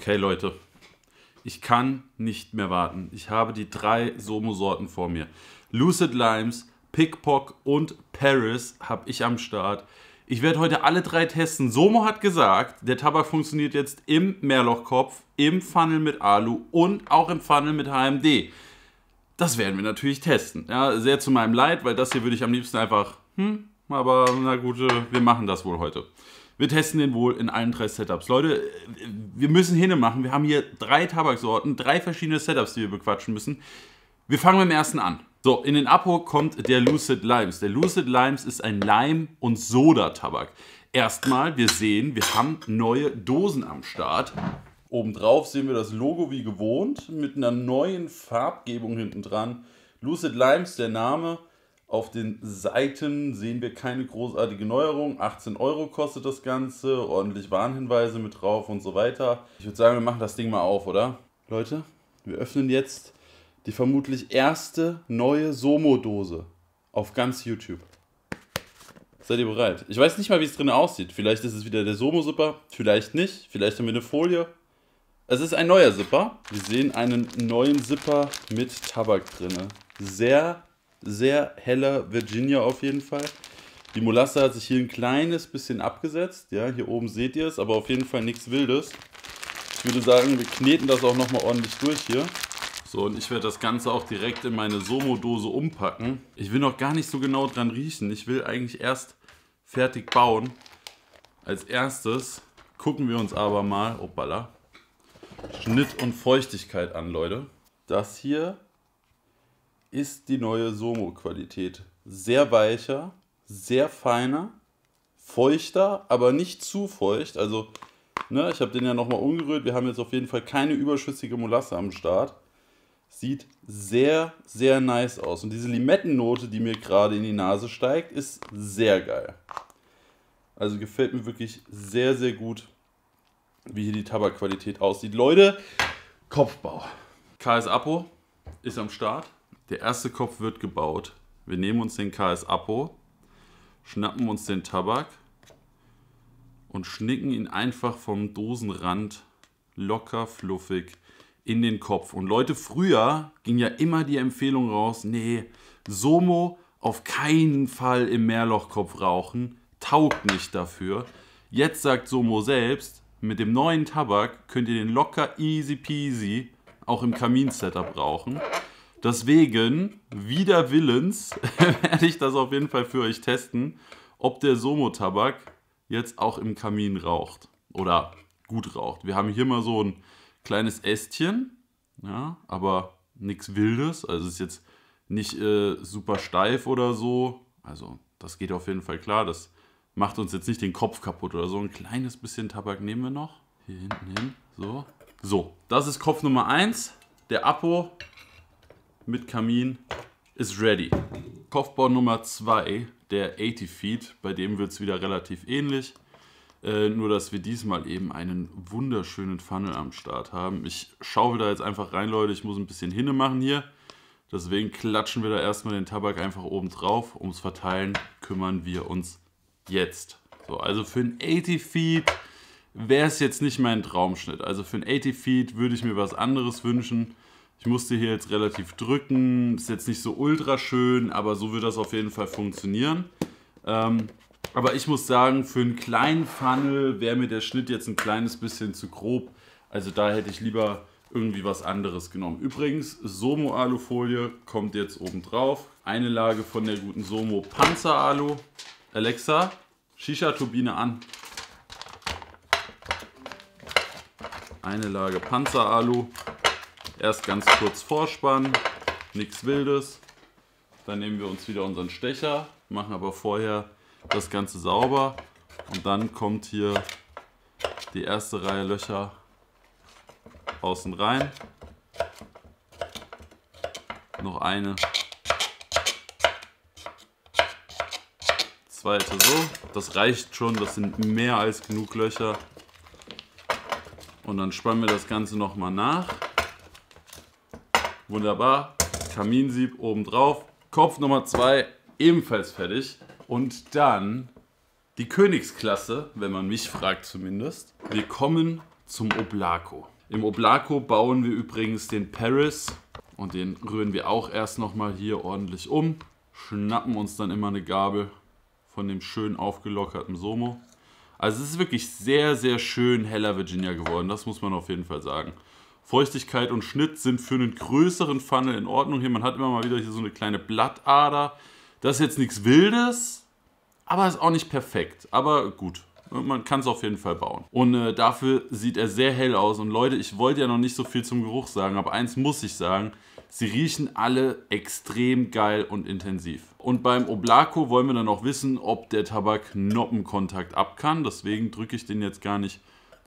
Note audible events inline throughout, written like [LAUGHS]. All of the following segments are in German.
okay Leute, ich kann nicht mehr warten. Ich habe die drei Somo-Sorten vor mir. Lucid Limes, Pickpock und Paris habe ich am Start. Ich werde heute alle drei testen. Somo hat gesagt, der Tabak funktioniert jetzt im Mehrlochkopf, im Funnel mit Alu und auch im Funnel mit HMD. Das werden wir natürlich testen. Ja, sehr zu meinem Leid, weil das hier würde ich am liebsten einfach, hm, aber na gut, äh, wir machen das wohl heute. Wir testen den wohl in allen drei Setups. Leute, wir müssen Hinne machen. Wir haben hier drei Tabaksorten, drei verschiedene Setups, die wir bequatschen müssen. Wir fangen mit dem ersten an. So, in den Abo kommt der Lucid Limes. Der Lucid Limes ist ein Lime- und Soda-Tabak. Erstmal, wir sehen, wir haben neue Dosen am Start. Obendrauf sehen wir das Logo wie gewohnt mit einer neuen Farbgebung hinten dran. Lucid Limes, der Name. Auf den Seiten sehen wir keine großartige Neuerung. 18 Euro kostet das Ganze, ordentlich Warnhinweise mit drauf und so weiter. Ich würde sagen, wir machen das Ding mal auf, oder? Leute, wir öffnen jetzt die vermutlich erste neue Somo-Dose auf ganz YouTube. Seid ihr bereit? Ich weiß nicht mal, wie es drin aussieht. Vielleicht ist es wieder der Somo-Zipper, vielleicht nicht. Vielleicht haben wir eine Folie. Es ist ein neuer Zipper. Wir sehen einen neuen Zipper mit Tabak drin. Sehr sehr heller Virginia auf jeden Fall. Die Molasse hat sich hier ein kleines bisschen abgesetzt. Ja, hier oben seht ihr es, aber auf jeden Fall nichts Wildes. Ich würde sagen, wir kneten das auch nochmal ordentlich durch hier. So, und ich werde das Ganze auch direkt in meine Somo-Dose umpacken. Ich will noch gar nicht so genau dran riechen. Ich will eigentlich erst fertig bauen. Als erstes gucken wir uns aber mal, opala, Schnitt und Feuchtigkeit an, Leute. Das hier ist die neue Somo-Qualität. Sehr weicher, sehr feiner, feuchter, aber nicht zu feucht. Also, ne, ich habe den ja nochmal umgerührt. Wir haben jetzt auf jeden Fall keine überschüssige Molasse am Start. Sieht sehr, sehr nice aus. Und diese Limettennote, die mir gerade in die Nase steigt, ist sehr geil. Also gefällt mir wirklich sehr, sehr gut, wie hier die Tabakqualität aussieht. Leute, Kopfbau. KS Apo ist am Start. Der erste Kopf wird gebaut. Wir nehmen uns den KS Apo, schnappen uns den Tabak und schnicken ihn einfach vom Dosenrand locker fluffig in den Kopf. Und Leute, früher ging ja immer die Empfehlung raus, nee, Somo auf keinen Fall im Meerlochkopf rauchen, taugt nicht dafür. Jetzt sagt Somo selbst, mit dem neuen Tabak könnt ihr den locker easy peasy auch im Kamin-Setup rauchen. Deswegen, wider Willens, [LAUGHS] werde ich das auf jeden Fall für euch testen, ob der Somo-Tabak jetzt auch im Kamin raucht. Oder gut raucht. Wir haben hier mal so ein kleines Ästchen, ja, aber nichts Wildes. Also ist jetzt nicht äh, super steif oder so. Also das geht auf jeden Fall klar. Das macht uns jetzt nicht den Kopf kaputt oder so. Ein kleines bisschen Tabak nehmen wir noch. Hier hinten hin. So. So, das ist Kopf Nummer 1. Der Apo mit Kamin ist ready. Kopfbau Nummer 2, der 80 Feet, bei dem wird es wieder relativ ähnlich. Äh, nur, dass wir diesmal eben einen wunderschönen Funnel am Start haben. Ich schaufel da jetzt einfach rein, Leute. Ich muss ein bisschen Hinne machen hier. Deswegen klatschen wir da erstmal den Tabak einfach oben drauf. Ums Verteilen kümmern wir uns jetzt. So, also für ein 80 Feet wäre es jetzt nicht mein Traumschnitt. Also für ein 80 Feet würde ich mir was anderes wünschen. Ich musste hier jetzt relativ drücken. Ist jetzt nicht so ultra schön, aber so wird das auf jeden Fall funktionieren. Ähm, aber ich muss sagen, für einen kleinen Funnel wäre mir der Schnitt jetzt ein kleines bisschen zu grob. Also da hätte ich lieber irgendwie was anderes genommen. Übrigens, Somo-Alufolie kommt jetzt oben drauf. Eine Lage von der guten Somo Panzer-Alu. Alexa, Shisha-Turbine an. Eine Lage Panzer-Alu. Erst ganz kurz vorspannen, nichts Wildes. Dann nehmen wir uns wieder unseren Stecher, machen aber vorher das Ganze sauber. Und dann kommt hier die erste Reihe Löcher außen rein. Noch eine. Zweite so. Das reicht schon, das sind mehr als genug Löcher. Und dann spannen wir das Ganze nochmal nach. Wunderbar. Kaminsieb oben drauf. Kopf Nummer 2 ebenfalls fertig. Und dann die Königsklasse, wenn man mich fragt zumindest. Wir kommen zum Oblaco. Im Oblaco bauen wir übrigens den Paris und den rühren wir auch erst nochmal hier ordentlich um. Schnappen uns dann immer eine Gabel von dem schön aufgelockerten Somo. Also es ist wirklich sehr, sehr schön heller Virginia geworden, das muss man auf jeden Fall sagen. Feuchtigkeit und Schnitt sind für einen größeren Funnel in Ordnung. Hier, man hat immer mal wieder hier so eine kleine Blattader. Das ist jetzt nichts Wildes, aber ist auch nicht perfekt. Aber gut, man kann es auf jeden Fall bauen. Und äh, dafür sieht er sehr hell aus. Und Leute, ich wollte ja noch nicht so viel zum Geruch sagen, aber eins muss ich sagen. Sie riechen alle extrem geil und intensiv. Und beim Oblaco wollen wir dann auch wissen, ob der Tabak Noppenkontakt ab kann. Deswegen drücke ich den jetzt gar nicht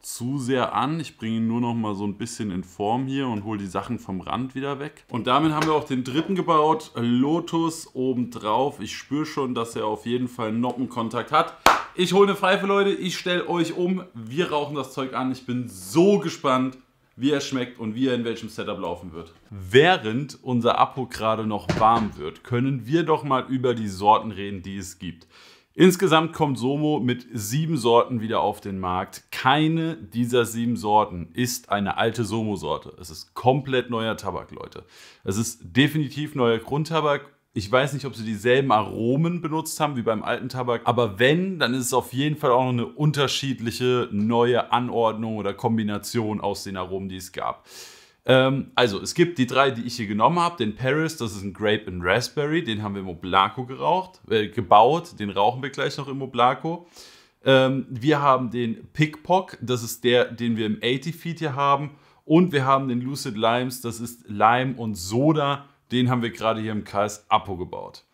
zu sehr an. Ich bringe ihn nur noch mal so ein bisschen in Form hier und hole die Sachen vom Rand wieder weg. Und damit haben wir auch den dritten gebaut. Lotus obendrauf. Ich spüre schon, dass er auf jeden Fall Noppenkontakt hat. Ich hole eine Pfeife, Leute. Ich stelle euch um. Wir rauchen das Zeug an. Ich bin so gespannt, wie er schmeckt und wie er in welchem Setup laufen wird. Während unser Apo gerade noch warm wird, können wir doch mal über die Sorten reden, die es gibt. Insgesamt kommt Somo mit sieben Sorten wieder auf den Markt. Keine dieser sieben Sorten ist eine alte Somo-Sorte. Es ist komplett neuer Tabak, Leute. Es ist definitiv neuer Grundtabak. Ich weiß nicht, ob sie dieselben Aromen benutzt haben wie beim alten Tabak, aber wenn, dann ist es auf jeden Fall auch noch eine unterschiedliche neue Anordnung oder Kombination aus den Aromen, die es gab. Ähm, also, es gibt die drei, die ich hier genommen habe. Den Paris, das ist ein Grape and Raspberry, den haben wir im Oblaco geraucht, äh, gebaut. Den rauchen wir gleich noch im Oblaco. Ähm, wir haben den Pickpock, das ist der, den wir im 80 Feet hier haben. Und wir haben den Lucid Limes, das ist Lime und Soda. Den haben wir gerade hier im KS Apo gebaut.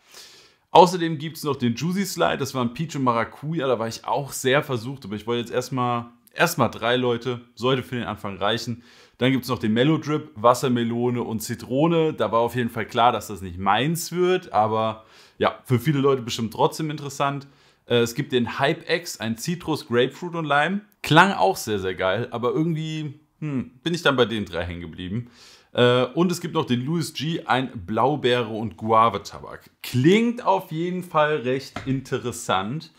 Außerdem gibt es noch den Juicy Slide, das war ein Peach und Maracuja, da war ich auch sehr versucht, aber ich wollte jetzt erstmal Erstmal drei Leute, sollte für den Anfang reichen. Dann gibt es noch den Mellow Drip, Wassermelone und Zitrone. Da war auf jeden Fall klar, dass das nicht meins wird, aber ja, für viele Leute bestimmt trotzdem interessant. Äh, es gibt den Hype X, ein Citrus, Grapefruit und Lime. Klang auch sehr, sehr geil, aber irgendwie hm, bin ich dann bei den drei hängen geblieben. Äh, und es gibt noch den Louis G, ein Blaubeere und Guave-Tabak. Klingt auf jeden Fall recht interessant.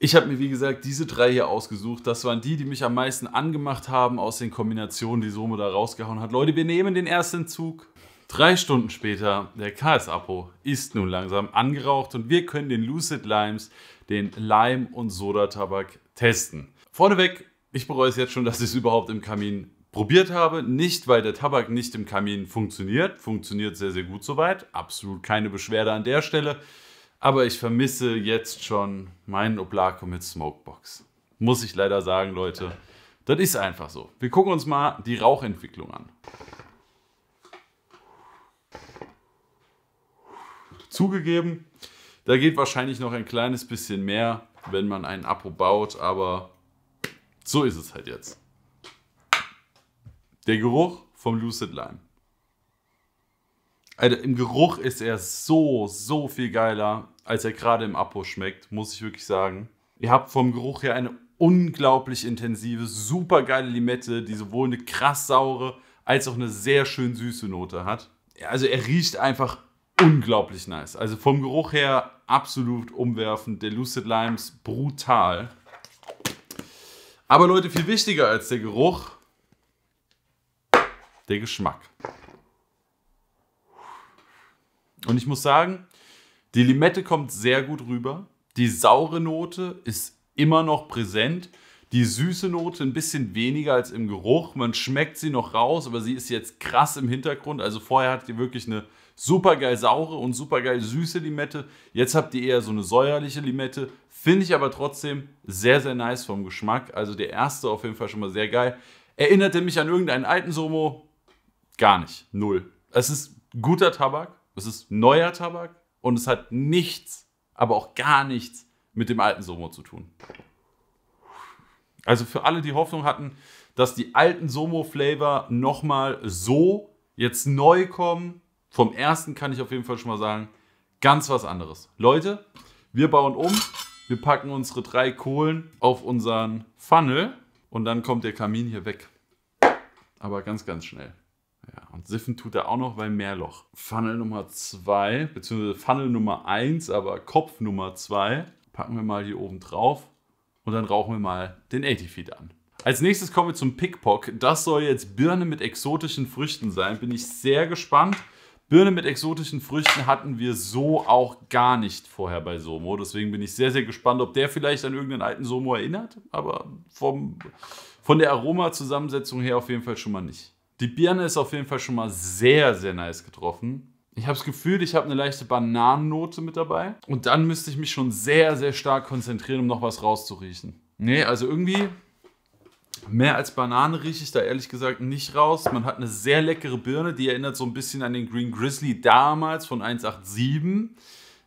Ich habe mir, wie gesagt, diese drei hier ausgesucht. Das waren die, die mich am meisten angemacht haben aus den Kombinationen, die Somo da rausgehauen hat. Leute, wir nehmen den ersten Zug. Drei Stunden später, der KS-Apo ist nun langsam angeraucht und wir können den Lucid Limes, den Lime- und Sodatabak testen. Vorneweg, ich bereue es jetzt schon, dass ich es überhaupt im Kamin probiert habe. Nicht, weil der Tabak nicht im Kamin funktioniert. Funktioniert sehr, sehr gut soweit. Absolut keine Beschwerde an der Stelle. Aber ich vermisse jetzt schon meinen Oblako mit Smokebox. Muss ich leider sagen, Leute. Das ist einfach so. Wir gucken uns mal die Rauchentwicklung an. Zugegeben, da geht wahrscheinlich noch ein kleines bisschen mehr, wenn man einen Apo baut, aber so ist es halt jetzt. Der Geruch vom Lucid Lime. Also im Geruch ist er so, so viel geiler, als er gerade im Apo schmeckt, muss ich wirklich sagen. Ihr habt vom Geruch her eine unglaublich intensive, super geile Limette, die sowohl eine krass saure als auch eine sehr schön süße Note hat. Also er riecht einfach unglaublich nice. Also vom Geruch her absolut umwerfend. Der Lucid Limes brutal. Aber Leute, viel wichtiger als der Geruch, der Geschmack. Und ich muss sagen, die Limette kommt sehr gut rüber. Die saure Note ist immer noch präsent. Die süße Note ein bisschen weniger als im Geruch. Man schmeckt sie noch raus, aber sie ist jetzt krass im Hintergrund. Also vorher hattet ihr wirklich eine supergeil saure und supergeil süße Limette. Jetzt habt ihr eher so eine säuerliche Limette. Finde ich aber trotzdem sehr, sehr nice vom Geschmack. Also der erste auf jeden Fall schon mal sehr geil. Erinnert er mich an irgendeinen alten Somo? Gar nicht. Null. Es ist guter Tabak. Es ist neuer Tabak und es hat nichts, aber auch gar nichts mit dem alten Somo zu tun. Also für alle, die Hoffnung hatten, dass die alten Somo-Flavor nochmal so jetzt neu kommen, vom ersten kann ich auf jeden Fall schon mal sagen, ganz was anderes. Leute, wir bauen um, wir packen unsere drei Kohlen auf unseren Funnel und dann kommt der Kamin hier weg. Aber ganz, ganz schnell. Ja, und siffen tut er auch noch bei Meerloch. Funnel Nummer 2, beziehungsweise Funnel Nummer 1, aber Kopf Nummer 2, packen wir mal hier oben drauf und dann rauchen wir mal den 80 Feet an. Als nächstes kommen wir zum Pickpock. Das soll jetzt Birne mit exotischen Früchten sein. Bin ich sehr gespannt. Birne mit exotischen Früchten hatten wir so auch gar nicht vorher bei Somo. Deswegen bin ich sehr, sehr gespannt, ob der vielleicht an irgendeinen alten Somo erinnert. Aber vom, von der Aromazusammensetzung her auf jeden Fall schon mal nicht. Die Birne ist auf jeden Fall schon mal sehr, sehr nice getroffen. Ich habe das Gefühl, ich habe eine leichte Bananennote mit dabei. Und dann müsste ich mich schon sehr, sehr stark konzentrieren, um noch was rauszuriechen. Nee, also irgendwie mehr als Banane rieche ich da ehrlich gesagt nicht raus. Man hat eine sehr leckere Birne, die erinnert so ein bisschen an den Green Grizzly damals von 187.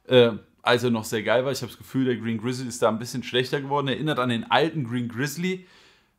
Äh, als er noch sehr geil war. Ich habe das Gefühl, der Green Grizzly ist da ein bisschen schlechter geworden. Erinnert an den alten Green Grizzly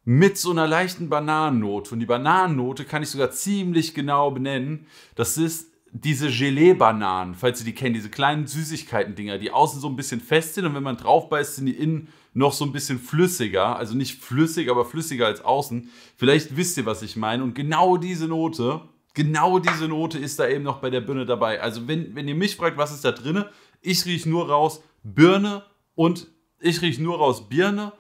mit so einer leichten Bananennote. Und die Bananennote kann ich sogar ziemlich genau benennen. Das ist diese Gelee-Bananen, falls ihr die kennt, diese kleinen Süßigkeiten-Dinger, die außen so ein bisschen fest sind und wenn man drauf beißt, sind die innen noch so ein bisschen flüssiger. Also nicht flüssig, aber flüssiger als außen. Vielleicht wisst ihr, was ich meine. Und genau diese Note, genau diese Note ist da eben noch bei der Birne dabei. Also wenn, wenn ihr mich fragt, was ist da drinne, ich rieche nur raus Birne und ich rieche nur raus Birne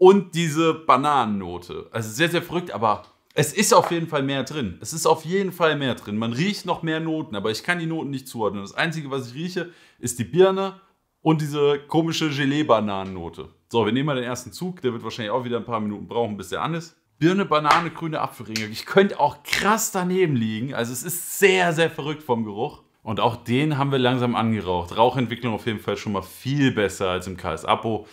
und diese Bananennote. Also sehr, sehr verrückt, aber es ist auf jeden Fall mehr drin. Es ist auf jeden Fall mehr drin. Man riecht noch mehr Noten, aber ich kann die Noten nicht zuordnen. Das Einzige, was ich rieche, ist die Birne und diese komische Gelee-Bananennote. So, wir nehmen mal den ersten Zug. Der wird wahrscheinlich auch wieder ein paar Minuten brauchen, bis der an ist. Birne, Banane, grüne Apfelringe. Ich könnte auch krass daneben liegen. Also es ist sehr, sehr verrückt vom Geruch. Und auch den haben wir langsam angeraucht. Rauchentwicklung auf jeden Fall schon mal viel besser als im KS Apo.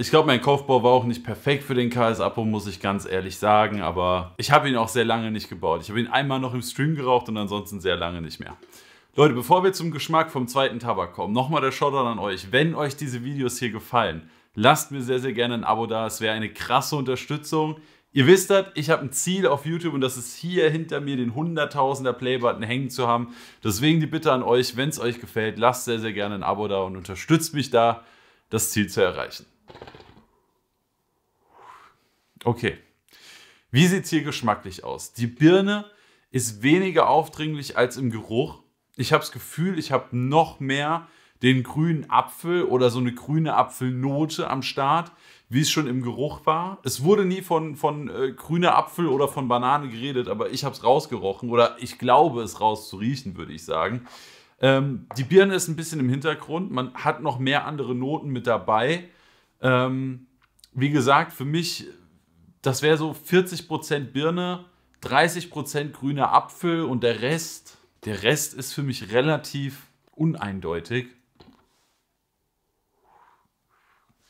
Ich glaube, mein Kopfbau war auch nicht perfekt für den KS Apo, muss ich ganz ehrlich sagen, aber ich habe ihn auch sehr lange nicht gebaut. Ich habe ihn einmal noch im Stream geraucht und ansonsten sehr lange nicht mehr. Leute, bevor wir zum Geschmack vom zweiten Tabak kommen, nochmal der Shoutout an euch. Wenn euch diese Videos hier gefallen, lasst mir sehr, sehr gerne ein Abo da. Es wäre eine krasse Unterstützung. Ihr wisst das, ich habe ein Ziel auf YouTube und das ist hier hinter mir den 100.000er Playbutton hängen zu haben. Deswegen die Bitte an euch, wenn es euch gefällt, lasst sehr, sehr gerne ein Abo da und unterstützt mich da, das Ziel zu erreichen. Okay. Wie sieht es hier geschmacklich aus? Die Birne ist weniger aufdringlich als im Geruch. Ich habe das Gefühl, ich habe noch mehr den grünen Apfel oder so eine grüne Apfelnote am Start, wie es schon im Geruch war. Es wurde nie von, von äh, grüner Apfel oder von Banane geredet, aber ich habe es rausgerochen oder ich glaube es rauszuriechen, würde ich sagen. Ähm, die Birne ist ein bisschen im Hintergrund, man hat noch mehr andere Noten mit dabei. Ähm, wie gesagt, für mich, das wäre so 40% Birne, 30% grüner Apfel und der Rest, der Rest ist für mich relativ uneindeutig.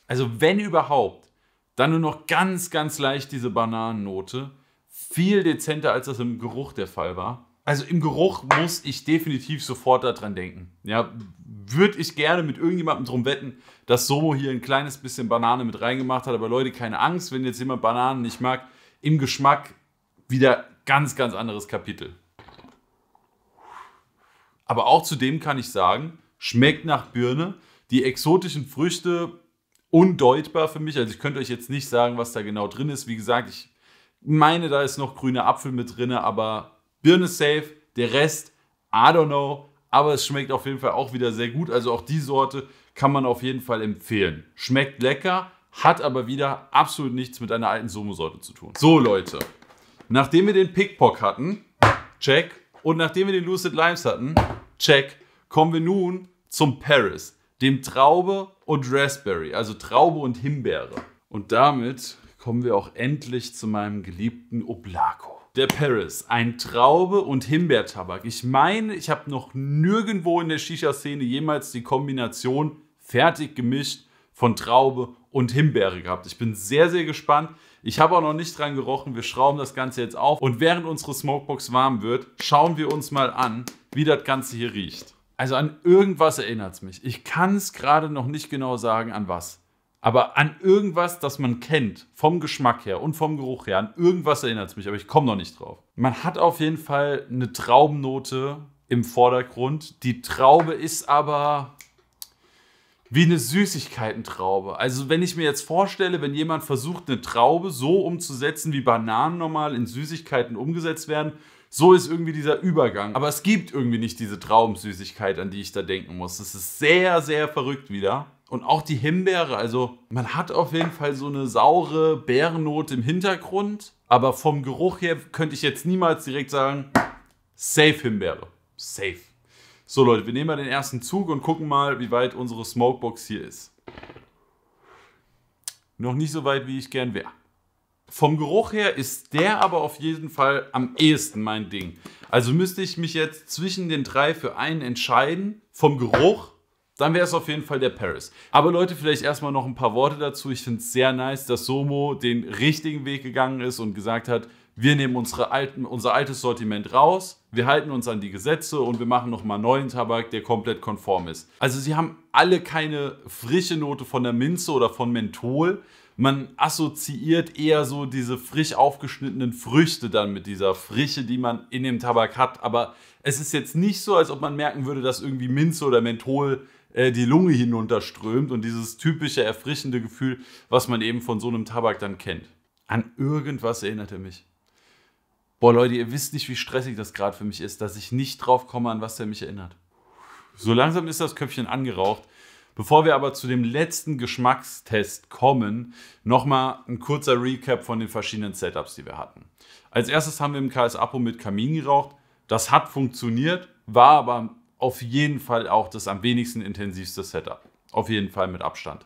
Also wenn überhaupt, dann nur noch ganz, ganz leicht diese Bananennote. Viel dezenter, als das im Geruch der Fall war. Also im Geruch muss ich definitiv sofort daran denken. Ja, würde ich gerne mit irgendjemandem drum wetten, dass Somo hier ein kleines bisschen Banane mit reingemacht hat. Aber Leute, keine Angst, wenn jetzt jemand Bananen nicht mag, im Geschmack wieder ganz, ganz anderes Kapitel. Aber auch zudem kann ich sagen, schmeckt nach Birne. Die exotischen Früchte undeutbar für mich. Also ich könnte euch jetzt nicht sagen, was da genau drin ist. Wie gesagt, ich meine, da ist noch grüner Apfel mit drin, aber Birne safe. Der Rest, I don't know aber es schmeckt auf jeden Fall auch wieder sehr gut. Also auch die Sorte kann man auf jeden Fall empfehlen. Schmeckt lecker, hat aber wieder absolut nichts mit einer alten Somo-Sorte zu tun. So Leute, nachdem wir den Pickpock hatten, check, und nachdem wir den Lucid Limes hatten, check, kommen wir nun zum Paris, dem Traube und Raspberry, also Traube und Himbeere. Und damit kommen wir auch endlich zu meinem geliebten Oblako der Paris, ein Traube- und Himbeertabak. Ich meine, ich habe noch nirgendwo in der Shisha-Szene jemals die Kombination fertig gemischt von Traube und Himbeere gehabt. Ich bin sehr, sehr gespannt. Ich habe auch noch nicht dran gerochen. Wir schrauben das Ganze jetzt auf. Und während unsere Smokebox warm wird, schauen wir uns mal an, wie das Ganze hier riecht. Also an irgendwas erinnert es mich. Ich kann es gerade noch nicht genau sagen, an was aber an irgendwas, das man kennt, vom Geschmack her und vom Geruch her, an irgendwas erinnert es mich, aber ich komme noch nicht drauf. Man hat auf jeden Fall eine Traubennote im Vordergrund. Die Traube ist aber wie eine Süßigkeitentraube. Also wenn ich mir jetzt vorstelle, wenn jemand versucht, eine Traube so umzusetzen, wie Bananen normal in Süßigkeiten umgesetzt werden, so ist irgendwie dieser Übergang. Aber es gibt irgendwie nicht diese Traubensüßigkeit, an die ich da denken muss. Das ist sehr, sehr verrückt wieder. Und auch die Himbeere, also man hat auf jeden Fall so eine saure Bärennote im Hintergrund, aber vom Geruch her könnte ich jetzt niemals direkt sagen, safe Himbeere, safe. So Leute, wir nehmen mal den ersten Zug und gucken mal, wie weit unsere Smokebox hier ist. Noch nicht so weit, wie ich gern wäre. Vom Geruch her ist der aber auf jeden Fall am ehesten mein Ding. Also müsste ich mich jetzt zwischen den drei für einen entscheiden. Vom Geruch dann wäre es auf jeden Fall der Paris. Aber Leute, vielleicht erstmal noch ein paar Worte dazu. Ich finde es sehr nice, dass Somo den richtigen Weg gegangen ist und gesagt hat, wir nehmen unsere alten, unser altes Sortiment raus, wir halten uns an die Gesetze und wir machen nochmal neuen Tabak, der komplett konform ist. Also sie haben alle keine frische Note von der Minze oder von Menthol. Man assoziiert eher so diese frisch aufgeschnittenen Früchte dann mit dieser Frische, die man in dem Tabak hat. Aber es ist jetzt nicht so, als ob man merken würde, dass irgendwie Minze oder Menthol äh, die Lunge hinunterströmt und dieses typische erfrischende Gefühl, was man eben von so einem Tabak dann kennt. An irgendwas erinnert er mich. Boah, Leute, ihr wisst nicht, wie stressig das gerade für mich ist, dass ich nicht drauf komme, an was er mich erinnert. So langsam ist das Köpfchen angeraucht. Bevor wir aber zu dem letzten Geschmackstest kommen, nochmal ein kurzer Recap von den verschiedenen Setups, die wir hatten. Als erstes haben wir im KS Apo mit Kamin geraucht. Das hat funktioniert, war aber auf jeden Fall auch das am wenigsten intensivste Setup. Auf jeden Fall mit Abstand.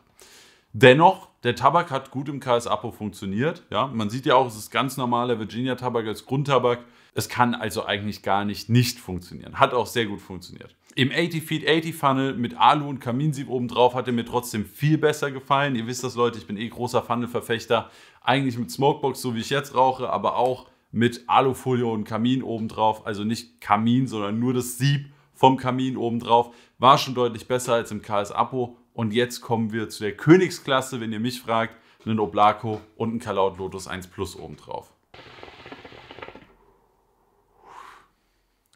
Dennoch, der Tabak hat gut im KS Apo funktioniert. Ja, man sieht ja auch, es ist ganz normaler Virginia Tabak als Grundtabak. Es kann also eigentlich gar nicht nicht funktionieren. Hat auch sehr gut funktioniert. Im 80 Feet 80 Funnel mit Alu und Kaminsieb obendrauf hat er mir trotzdem viel besser gefallen. Ihr wisst das, Leute, ich bin eh großer Funnel-Verfechter. Eigentlich mit Smokebox, so wie ich jetzt rauche, aber auch mit Alufolie und Kamin obendrauf. Also nicht Kamin, sondern nur das Sieb vom Kamin obendrauf. War schon deutlich besser als im KS Apo. Und jetzt kommen wir zu der Königsklasse, wenn ihr mich fragt, einen Oblako und einen Kalaut Lotus 1 Plus obendrauf.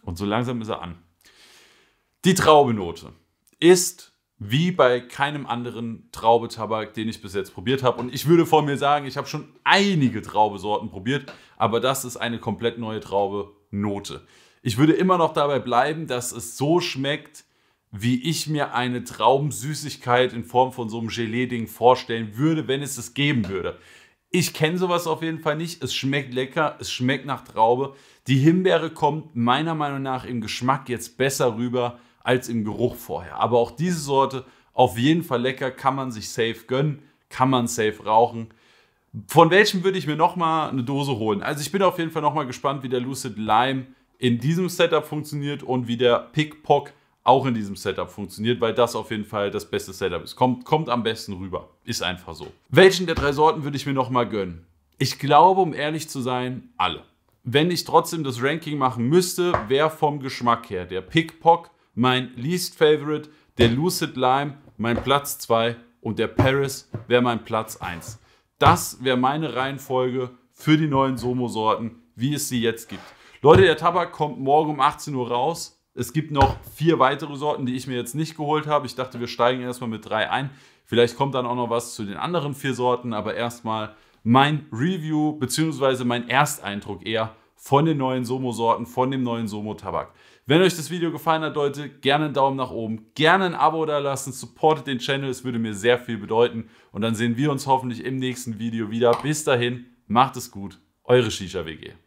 Und so langsam ist er an. Die Traubenote ist wie bei keinem anderen Traubetabak, den ich bis jetzt probiert habe. Und ich würde vor mir sagen, ich habe schon einige Traubesorten probiert, aber das ist eine komplett neue Traubenote. Note ich würde immer noch dabei bleiben, dass es so schmeckt, wie ich mir eine Traubensüßigkeit in Form von so einem Gelee-Ding vorstellen würde, wenn es es geben würde. Ich kenne sowas auf jeden Fall nicht. Es schmeckt lecker, es schmeckt nach Traube. Die Himbeere kommt meiner Meinung nach im Geschmack jetzt besser rüber als im Geruch vorher. Aber auch diese Sorte auf jeden Fall lecker, kann man sich safe gönnen, kann man safe rauchen. Von welchem würde ich mir nochmal eine Dose holen? Also ich bin auf jeden Fall nochmal gespannt, wie der Lucid Lime in diesem Setup funktioniert und wie der Pickpock auch in diesem Setup funktioniert, weil das auf jeden Fall das beste Setup ist. Kommt, kommt am besten rüber. Ist einfach so. Welchen der drei Sorten würde ich mir nochmal gönnen? Ich glaube, um ehrlich zu sein, alle. Wenn ich trotzdem das Ranking machen müsste, wäre vom Geschmack her der Pickpock mein Least Favorite, der Lucid Lime mein Platz 2 und der Paris wäre mein Platz 1. Das wäre meine Reihenfolge für die neuen Somo-Sorten, wie es sie jetzt gibt. Leute, der Tabak kommt morgen um 18 Uhr raus. Es gibt noch vier weitere Sorten, die ich mir jetzt nicht geholt habe. Ich dachte, wir steigen erstmal mit drei ein. Vielleicht kommt dann auch noch was zu den anderen vier Sorten, aber erstmal mein Review bzw. mein Ersteindruck eher von den neuen Somo-Sorten, von dem neuen Somo-Tabak. Wenn euch das Video gefallen hat, Leute, gerne einen Daumen nach oben, gerne ein Abo da lassen, supportet den Channel, es würde mir sehr viel bedeuten. Und dann sehen wir uns hoffentlich im nächsten Video wieder. Bis dahin, macht es gut, eure Shisha WG.